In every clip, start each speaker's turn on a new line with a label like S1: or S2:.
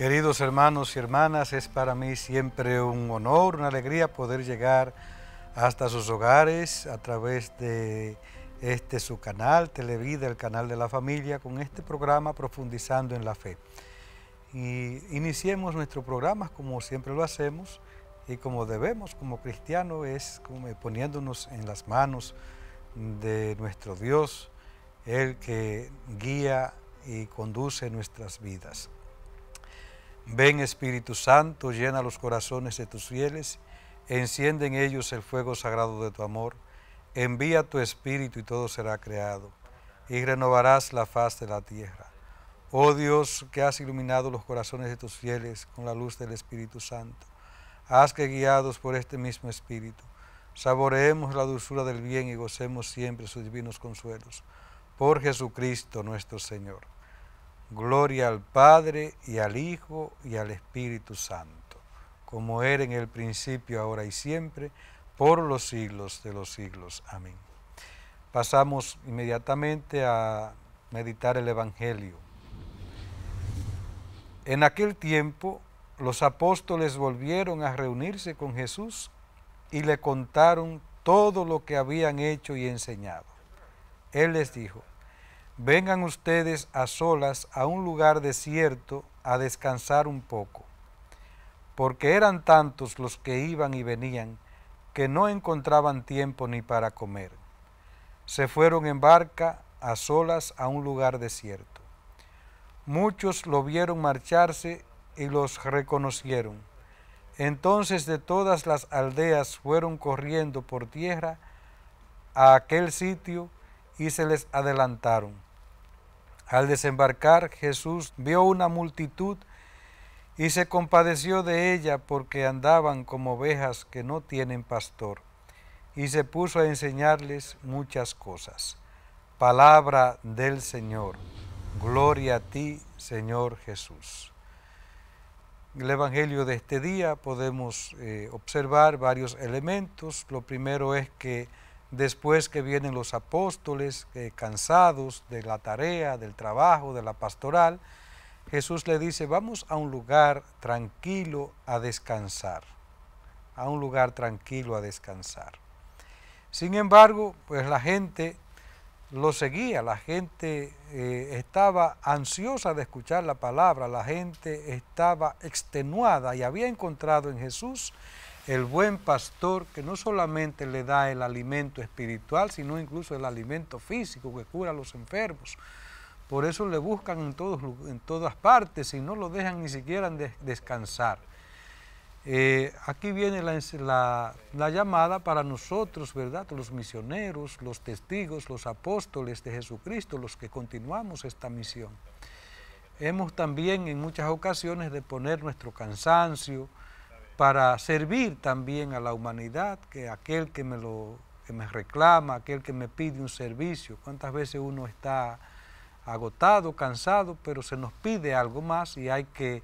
S1: Queridos hermanos y hermanas, es para mí siempre un honor, una alegría poder llegar hasta sus hogares a través de este su canal, Televida, el canal de la familia, con este programa Profundizando en la Fe. Y iniciemos nuestro programa como siempre lo hacemos y como debemos como cristianos, es poniéndonos en las manos de nuestro Dios, el que guía y conduce nuestras vidas. Ven Espíritu Santo, llena los corazones de tus fieles, enciende en ellos el fuego sagrado de tu amor, envía tu Espíritu y todo será creado, y renovarás la faz de la tierra. Oh Dios, que has iluminado los corazones de tus fieles con la luz del Espíritu Santo, haz que guiados por este mismo Espíritu, saboreemos la dulzura del bien y gocemos siempre sus divinos consuelos. Por Jesucristo nuestro Señor. Gloria al Padre y al Hijo y al Espíritu Santo, como era en el principio, ahora y siempre, por los siglos de los siglos. Amén. Pasamos inmediatamente a meditar el Evangelio. En aquel tiempo los apóstoles volvieron a reunirse con Jesús y le contaron todo lo que habían hecho y enseñado. Él les dijo, vengan ustedes a solas a un lugar desierto a descansar un poco, porque eran tantos los que iban y venían que no encontraban tiempo ni para comer. Se fueron en barca a solas a un lugar desierto. Muchos lo vieron marcharse y los reconocieron. Entonces de todas las aldeas fueron corriendo por tierra a aquel sitio y se les adelantaron al desembarcar Jesús vio una multitud y se compadeció de ella porque andaban como ovejas que no tienen pastor, y se puso a enseñarles muchas cosas. Palabra del Señor. Gloria a ti, Señor Jesús. En el Evangelio de este día podemos eh, observar varios elementos. Lo primero es que Después que vienen los apóstoles eh, cansados de la tarea, del trabajo, de la pastoral, Jesús le dice, vamos a un lugar tranquilo a descansar, a un lugar tranquilo a descansar. Sin embargo, pues la gente lo seguía, la gente eh, estaba ansiosa de escuchar la palabra, la gente estaba extenuada y había encontrado en Jesús el buen pastor que no solamente le da el alimento espiritual, sino incluso el alimento físico que cura a los enfermos. Por eso le buscan en, todos, en todas partes y no lo dejan ni siquiera descansar. Eh, aquí viene la, la, llamada para nosotros, ¿verdad? Los misioneros, los testigos, los apóstoles de Jesucristo, los que continuamos esta misión. Hemos también en muchas ocasiones de poner nuestro cansancio, para servir también a la humanidad, que aquel que me, lo, reclama, aquel que me pide un servicio, cuántas veces uno está agotado, cansado, pero se nos pide algo más y hay que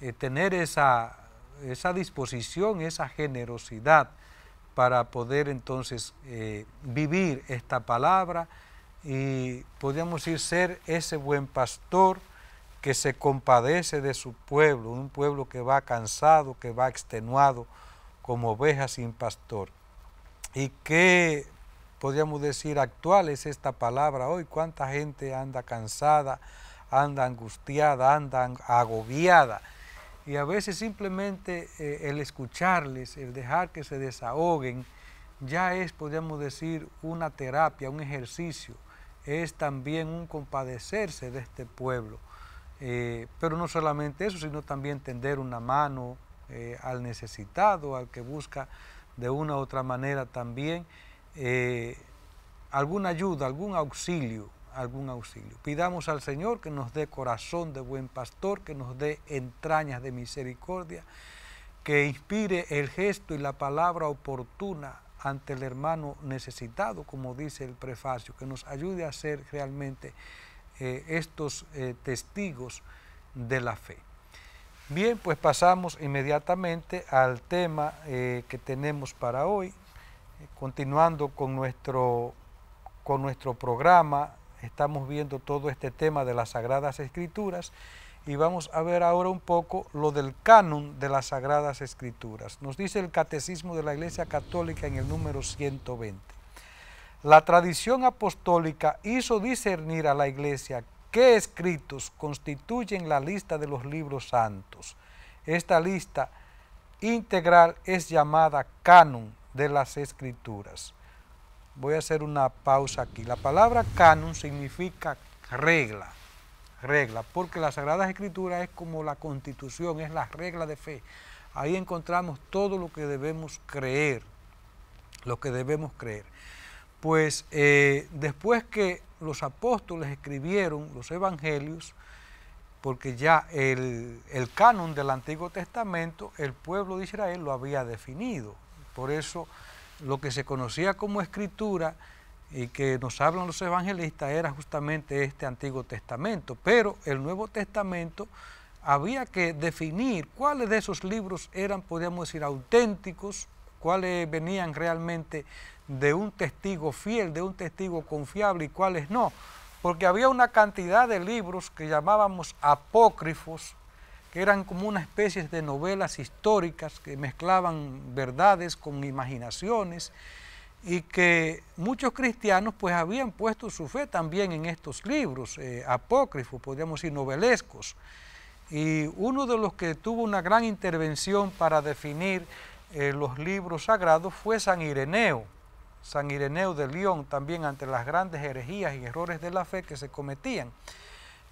S1: eh, tener esa, esa disposición, esa generosidad para poder entonces eh, vivir esta palabra y podríamos ir ser ese buen pastor que se compadece de su pueblo, un pueblo que va cansado, que va extenuado, como oveja sin pastor. Y qué, podríamos decir, actual es esta palabra hoy. Cuánta gente anda cansada, anda angustiada, anda agobiada. Y a veces simplemente eh, el escucharles, el dejar que se desahoguen, ya es, podríamos decir, una terapia, un ejercicio. Es también un compadecerse de este pueblo eh, pero no solamente eso, sino también tender una mano eh, al necesitado, al que busca de una u otra manera también eh, alguna ayuda, algún auxilio, algún auxilio. Pidamos al Señor que nos dé corazón de buen pastor, que nos dé entrañas de misericordia, que inspire el gesto y la palabra oportuna ante el hermano necesitado, como dice el prefacio, que nos ayude a ser realmente eh, estos eh, testigos de la fe. Bien, pues pasamos inmediatamente al tema eh, que tenemos para hoy, continuando con nuestro, con nuestro programa, estamos viendo todo este tema de las Sagradas Escrituras y vamos a ver ahora un poco lo del canon de las Sagradas Escrituras. Nos dice el Catecismo de la Iglesia Católica en el número 120 la tradición apostólica hizo discernir a la iglesia qué escritos constituyen la lista de los libros santos. Esta lista integral es llamada canon de las escrituras. Voy a hacer una pausa aquí. La palabra canon significa regla, regla, porque las Sagradas Escrituras es como la constitución, es la regla de fe. Ahí encontramos todo lo que debemos creer, lo que debemos creer pues eh, después que los apóstoles escribieron los evangelios, porque ya el, el, canon del Antiguo Testamento, el pueblo de Israel lo había definido. Por eso lo que se conocía como escritura y que nos hablan los evangelistas era justamente este Antiguo Testamento. Pero el Nuevo Testamento había que definir cuáles de esos libros eran, podríamos decir, auténticos, cuáles venían realmente de un testigo fiel, de un testigo confiable y cuáles no. Porque había una cantidad de libros que llamábamos apócrifos, que eran como una especie de novelas históricas que mezclaban verdades con imaginaciones y que muchos cristianos pues habían puesto su fe también en estos libros eh, apócrifos, podríamos decir novelescos. Y uno de los que tuvo una gran intervención para definir eh, los libros sagrados fue San Ireneo. San Ireneo de León también ante las grandes herejías y errores de la fe que se cometían.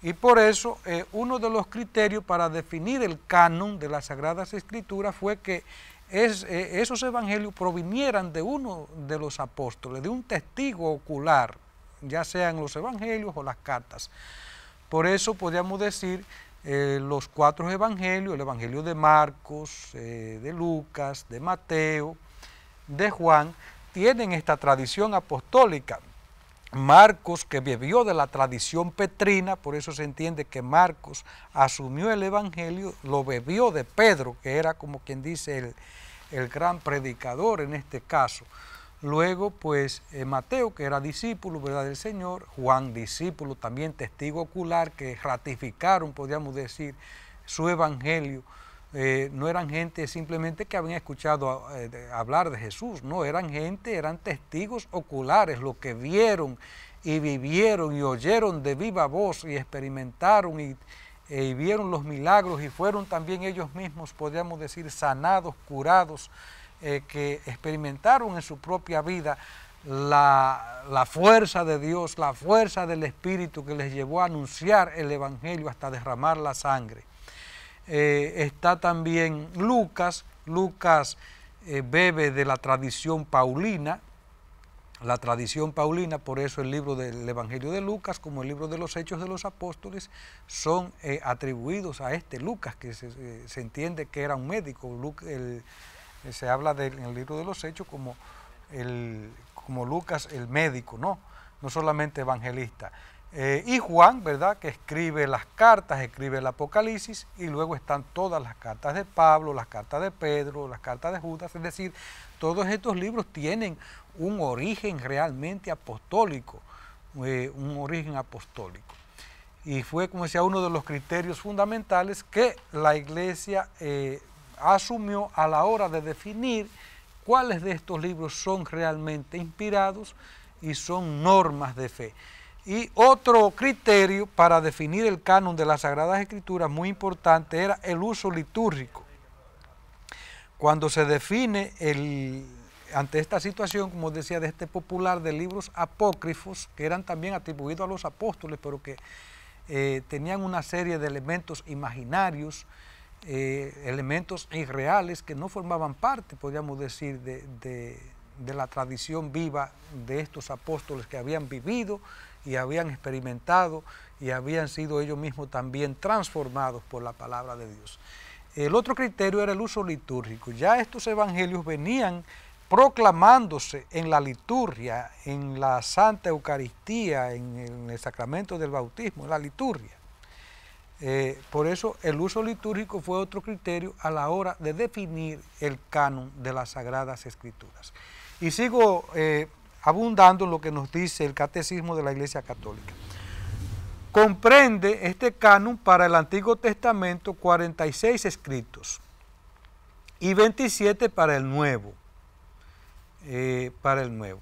S1: Y por eso eh, uno de los criterios para definir el canon de las Sagradas Escrituras fue que eh, esos evangelios provinieran de uno de los apóstoles, de un testigo ocular, ya sean los evangelios o las cartas. Por eso podríamos decir eh, los cuatro evangelios, el evangelio de Marcos, de Lucas, de Mateo, de Juan, tienen esta tradición apostólica. Marcos, que bebió de la tradición petrina, por eso se entiende que Marcos asumió el Evangelio, lo bebió de Pedro, que era como quien dice el, el gran predicador en este caso. Luego, pues eh, Mateo, que era discípulo ¿verdad? del Señor, Juan, discípulo, también testigo ocular, que ratificaron, podríamos decir, su Evangelio eh, no eran gente simplemente que habían escuchado eh, hablar de Jesús, no, eran gente, eran testigos oculares, lo que vieron y vivieron y oyeron de viva voz y experimentaron eh, y, vieron los milagros y fueron también ellos mismos, podríamos decir, sanados, curados, que experimentaron en su propia vida la, fuerza de Dios, la fuerza del Espíritu que les llevó a anunciar el Evangelio hasta derramar la sangre. Eh, está también Lucas. Lucas eh, bebe de la tradición paulina, la tradición paulina, por eso el libro del Evangelio de Lucas, como el libro de los Hechos de los Apóstoles, son eh, atribuidos a este Lucas, que se, entiende que era un médico. se habla del en el libro de los Hechos como, como Lucas el médico, ¿no? no solamente evangelista. Eh, y Juan, ¿verdad? Que escribe las cartas, escribe el Apocalipsis y luego están todas las cartas de Pablo, las cartas de Pedro, las cartas de Judas. Es decir, todos estos libros tienen un origen realmente apostólico, eh, un origen apostólico. Y fue, como decía, uno de los criterios fundamentales que la iglesia eh, asumió a la hora de definir cuáles de estos libros son realmente inspirados y son normas de fe. Y otro criterio para definir el canon de las Sagradas Escrituras muy importante era el uso litúrgico. Cuando se define el, ante esta situación, como decía, de este popular de libros apócrifos, que eran también atribuidos a los apóstoles, pero que eh, tenían una serie de elementos imaginarios, eh, elementos irreales que no formaban parte, podríamos decir, de la tradición viva de estos apóstoles que habían vivido, y habían experimentado y habían sido ellos mismos también transformados por la palabra de Dios. El otro criterio era el uso litúrgico. Ya estos evangelios venían proclamándose en la liturgia, en la Santa Eucaristía, en el sacramento del bautismo, en la liturgia. Eh, por eso el uso litúrgico fue otro criterio a la hora de definir el canon de las Sagradas Escrituras. Y sigo eh, abundando en lo que nos dice el Catecismo de la Iglesia Católica. Comprende este canon para el Antiguo Testamento 46 escritos y 27 para el Nuevo. Eh, para el Nuevo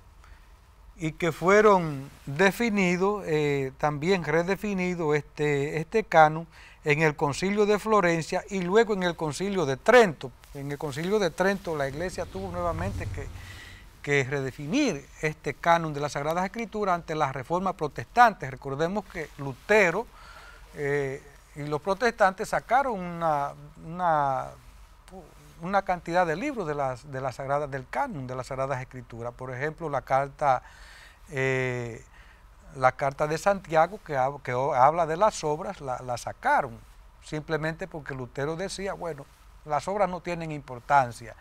S1: y que fueron definidos, eh, también redefinido este, este canon en el concilio de Florencia y luego en el concilio de Trento. En el concilio de Trento la iglesia tuvo nuevamente que que redefinir este canon de las Sagradas Escrituras ante las reformas protestantes. Recordemos que Lutero eh, y los protestantes sacaron una, una, cantidad de libros de las, de las Sagradas, del canon de las Sagradas Escrituras. Por ejemplo, la carta, eh, la carta de Santiago que, que, habla de las obras, la, la sacaron simplemente porque Lutero decía, bueno, las obras no tienen importancia,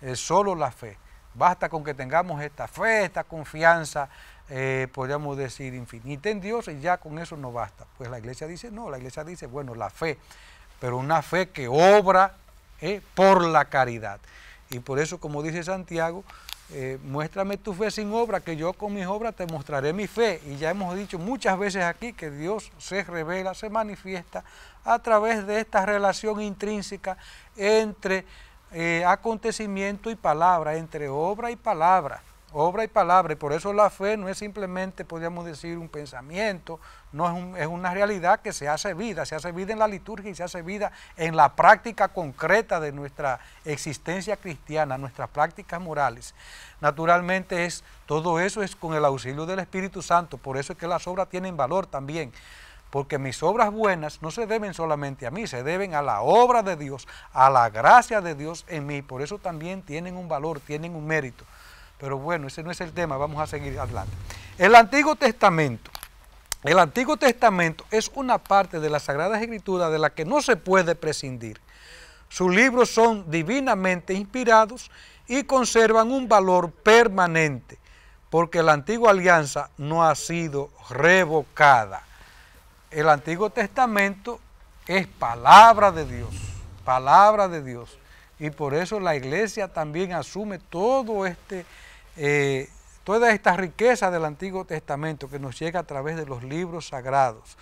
S1: es solo la fe. Basta con que tengamos esta fe, esta confianza, eh, podríamos decir, infinita en Dios y ya con eso no basta. Pues la iglesia dice, no, la iglesia dice, bueno, la fe, pero una fe que obra eh, por la caridad. Y por eso, como dice Santiago, eh, muéstrame tu fe sin obra, que yo con mis obras te mostraré mi fe. Y ya hemos dicho muchas veces aquí que Dios se revela, se manifiesta a través de esta relación intrínseca entre eh, acontecimiento y palabra, entre obra y palabra, obra y palabra. Y por eso la fe no es simplemente, podríamos decir, un pensamiento, no es, es una realidad que se hace vida, se hace vida en la liturgia y se hace vida en la práctica concreta de nuestra existencia cristiana, nuestras prácticas morales. Naturalmente es, todo eso es con el auxilio del Espíritu Santo, por eso es que las obras tienen valor también porque mis obras buenas no se deben solamente a mí, se deben a la obra de Dios, a la gracia de Dios en mí. Por eso también tienen un valor, tienen un mérito. Pero bueno, ese no es el tema, vamos a seguir adelante. El Antiguo Testamento. El Antiguo Testamento es una parte de la Sagrada Escritura de la que no se puede prescindir. Sus libros son divinamente inspirados y conservan un valor permanente, porque la antigua alianza no ha sido revocada el Antiguo Testamento es palabra de Dios, palabra de Dios. Y por eso la iglesia también asume todo este, eh, toda esta riqueza del Antiguo Testamento que nos llega a través de los libros sagrados.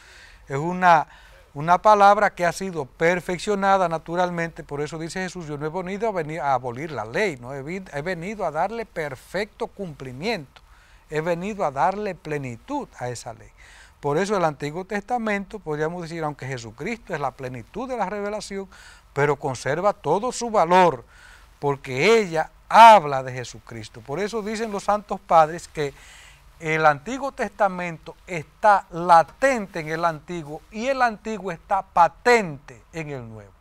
S1: Es una, una palabra que ha sido perfeccionada naturalmente, por eso dice Jesús, yo no he venido a, abolir la ley, no he venido a darle perfecto cumplimiento, he venido a darle plenitud a esa ley. Por eso el Antiguo Testamento, podríamos decir, aunque Jesucristo es la plenitud de la revelación, pero conserva todo su valor, porque ella habla de Jesucristo. Por eso dicen los santos padres que el Antiguo Testamento está latente en el Antiguo y el Antiguo está patente en el Nuevo.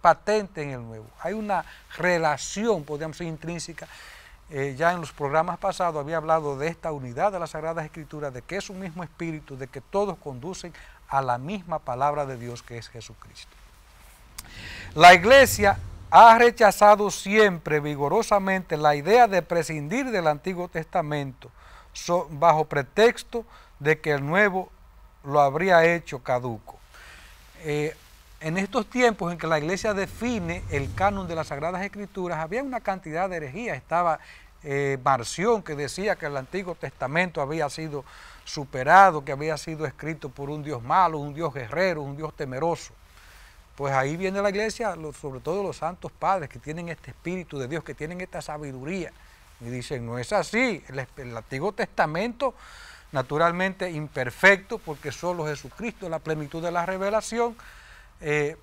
S1: Patente en el Nuevo. Hay una relación, podríamos decir, intrínseca eh, ya en los programas pasados había hablado de esta unidad de las Sagradas Escrituras, de que es un mismo espíritu, de que todos conducen a la misma palabra de Dios que es Jesucristo. La iglesia ha rechazado siempre vigorosamente la idea de prescindir del Antiguo Testamento bajo pretexto de que el nuevo lo habría hecho caduco. Eh, en estos tiempos en que la iglesia define el canon de las Sagradas Escrituras, había una cantidad de herejías. Estaba eh, Marción, que decía que el Antiguo Testamento había sido superado, que había sido escrito por un Dios malo, un Dios guerrero, un Dios temeroso. Pues ahí viene la iglesia, sobre todo los santos padres que tienen este espíritu de Dios, que tienen esta sabiduría. Y dicen, no es así, el, Antiguo Testamento, naturalmente imperfecto, porque solo Jesucristo en la plenitud de la revelación, eh,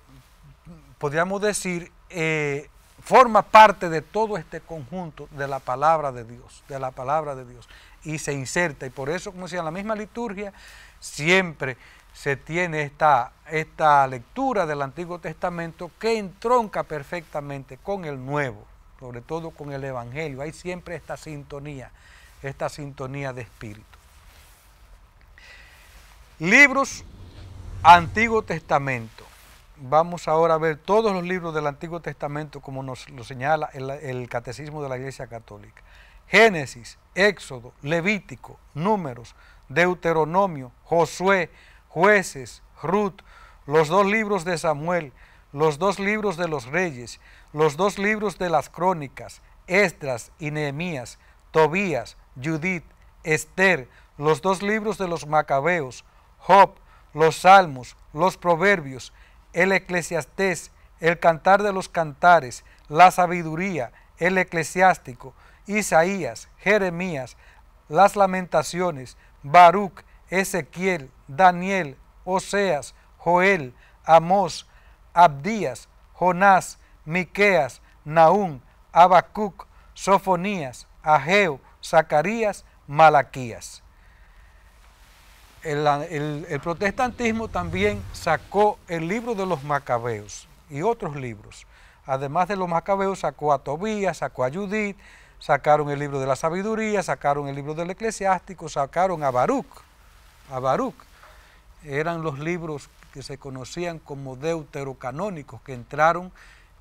S1: podríamos decir, eh, forma parte de todo este conjunto de la palabra de Dios, de la palabra de Dios, y se inserta. Y por eso, como decía, en la misma liturgia siempre se tiene esta, esta lectura del Antiguo Testamento que entronca perfectamente con el Nuevo, sobre todo con el Evangelio. Hay siempre esta sintonía, esta sintonía de espíritu. Libros Antiguo Testamento vamos ahora a ver todos los libros del Antiguo Testamento como nos lo señala el, Catecismo de la Iglesia Católica. Génesis, Éxodo, Levítico, Números, Deuteronomio, Josué, Jueces, Ruth, los dos libros de Samuel, los dos libros de los Reyes, los dos libros de las Crónicas, Estras y Nehemías, Tobías, Judith, Esther, los dos libros de los Macabeos, Job, los Salmos, los Proverbios, el eclesiastés, el cantar de los cantares, la sabiduría, el eclesiástico, Isaías, Jeremías, las lamentaciones, Baruch, Ezequiel, Daniel, Oseas, Joel, Amós, Abdías, Jonás, Miqueas, Naúm, Abacuc, Sofonías, Ageo, Zacarías, Malaquías el, protestantismo también sacó el libro de los macabeos y otros libros. Además de los macabeos, sacó a Tobías, sacó a Judith, sacaron el libro de la sabiduría, sacaron el libro del eclesiástico, sacaron a Baruch. A Eran los libros que se conocían como deuterocanónicos, que entraron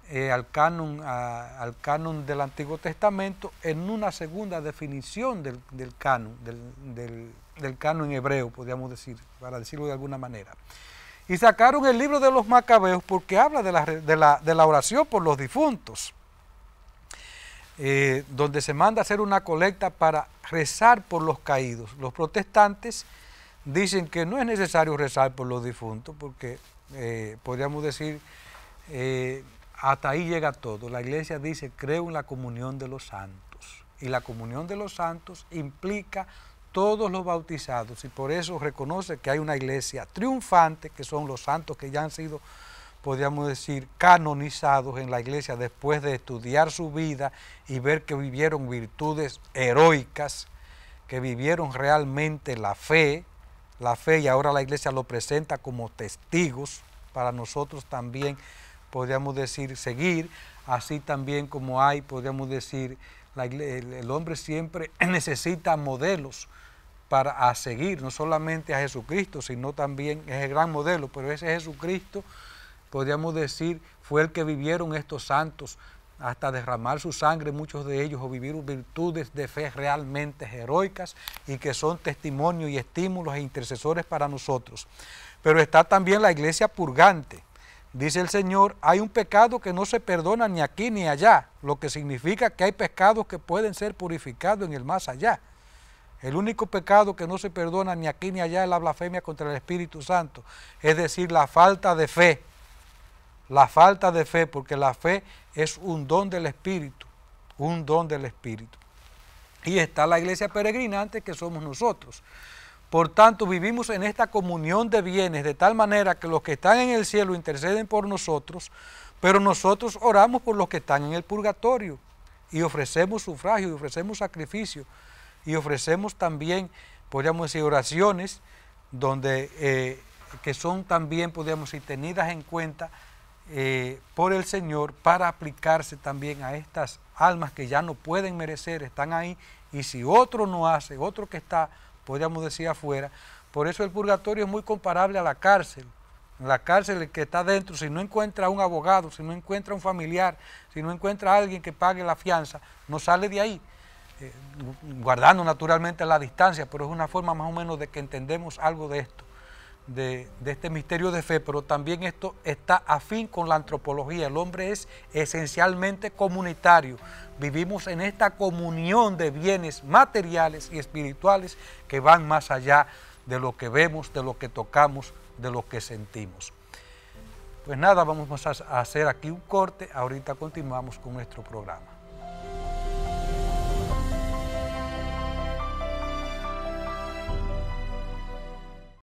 S1: eh, al, canon, al canon del Antiguo Testamento en una segunda definición del, canon, del del canon hebreo, podríamos decir, para decirlo de alguna manera. Y sacaron el libro de los macabeos porque habla de la, oración por los difuntos, eh, donde se manda a hacer una colecta para rezar por los caídos. Los protestantes dicen que no es necesario rezar por los difuntos porque eh, podríamos decir... Eh, hasta ahí llega todo. La iglesia dice, creo en la comunión de los santos. Y la comunión de los santos implica todos los bautizados y por eso reconoce que hay una iglesia triunfante, que son los santos que ya han sido, podríamos decir, canonizados en la iglesia después de estudiar su vida y ver que vivieron virtudes heroicas, que vivieron realmente la fe, la fe y ahora la iglesia lo presenta como testigos para nosotros también, podríamos decir, seguir, así también como hay, podríamos decir, el hombre siempre necesita modelos para seguir, no solamente a Jesucristo, sino también es el gran modelo, pero ese Jesucristo, podríamos decir, fue el que vivieron estos santos hasta derramar su sangre, muchos de ellos, o vivieron virtudes de fe realmente heroicas y que son testimonio y estímulos e intercesores para nosotros. Pero está también la iglesia purgante. Dice el Señor, hay un pecado que no se perdona ni aquí ni allá, lo que significa que hay pecados que pueden ser purificados en el más allá. El único pecado que no se perdona ni aquí ni allá es la blasfemia contra el Espíritu Santo, es decir, la falta de fe. La falta de fe, porque la fe es un don del Espíritu, un don del Espíritu. Y está la iglesia peregrinante que somos nosotros. Por tanto, vivimos en esta comunión de bienes, de tal manera que los que están en el cielo interceden por nosotros, pero nosotros oramos por los que están en el purgatorio y ofrecemos sufragio y ofrecemos sacrificio y ofrecemos también, podríamos decir, oraciones donde, eh, que son también, podríamos decir, tenidas en cuenta eh, por el Señor para aplicarse también a estas almas que ya no pueden merecer, están ahí, y si otro no hace, otro que está, podríamos decir, afuera, por eso el purgatorio es muy comparable a la cárcel. la cárcel que está dentro, si no encuentra un abogado, si no encuentra un familiar, si no encuentra alguien que pague la fianza, no sale de ahí. Eh, guardando naturalmente la distancia, pero es una forma más o menos de que entendemos algo de esto, de este misterio de fe, pero también esto está afín con la antropología. El hombre es esencialmente comunitario. Vivimos en esta comunión de bienes materiales y espirituales que van más allá de lo que vemos, de lo que tocamos, de lo que sentimos. Pues nada, vamos a hacer aquí un corte, ahorita continuamos con nuestro programa.